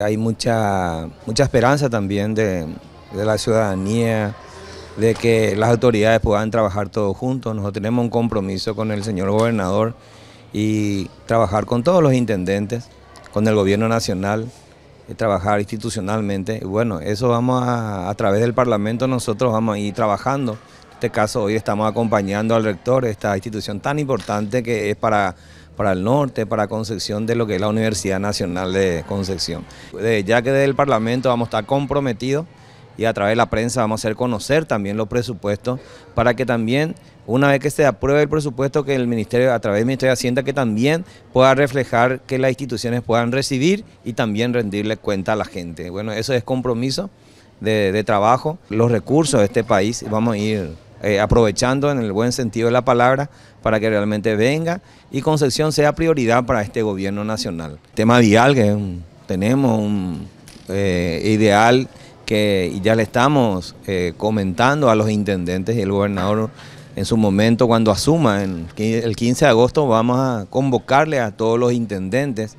Hay mucha, mucha esperanza también de, la ciudadanía, de que las autoridades puedan trabajar todos juntos. Nosotros tenemos un compromiso con el señor gobernador y trabajar con todos los intendentes, con el gobierno nacional, y trabajar institucionalmente. Y bueno, eso vamos a, a través del Parlamento, nosotros vamos a ir trabajando. En este caso hoy estamos acompañando al rector esta institución tan importante que es para para el norte, para Concepción, de lo que es la Universidad Nacional de Concepción. Ya que desde el Parlamento vamos a estar comprometidos y a través de la prensa vamos a hacer conocer también los presupuestos para que también, una vez que se apruebe el presupuesto, que el Ministerio, a través del Ministerio de Hacienda, que también pueda reflejar que las instituciones puedan recibir y también rendirle cuenta a la gente. Bueno, eso es compromiso de, trabajo, los recursos de este país, vamos a ir eh, aprovechando en el buen sentido de la palabra para que realmente venga y Concepción sea prioridad para este gobierno nacional. tema vial, que tenemos un eh, ideal que ya le estamos eh, comentando a los intendentes y el gobernador en su momento cuando asuma, el 15 de agosto vamos a convocarle a todos los intendentes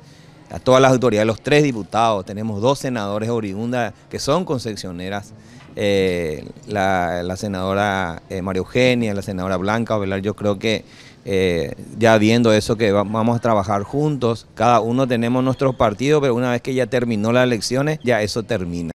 a todas las autoridades, los tres diputados, tenemos dos senadores oriundas que son concesioneras, eh, la, senadora eh, María Eugenia, la senadora Blanca Ovelar, yo creo que eh, ya viendo eso que vamos a trabajar juntos, cada uno tenemos nuestro partido, pero una vez que ya terminó las elecciones, ya eso termina.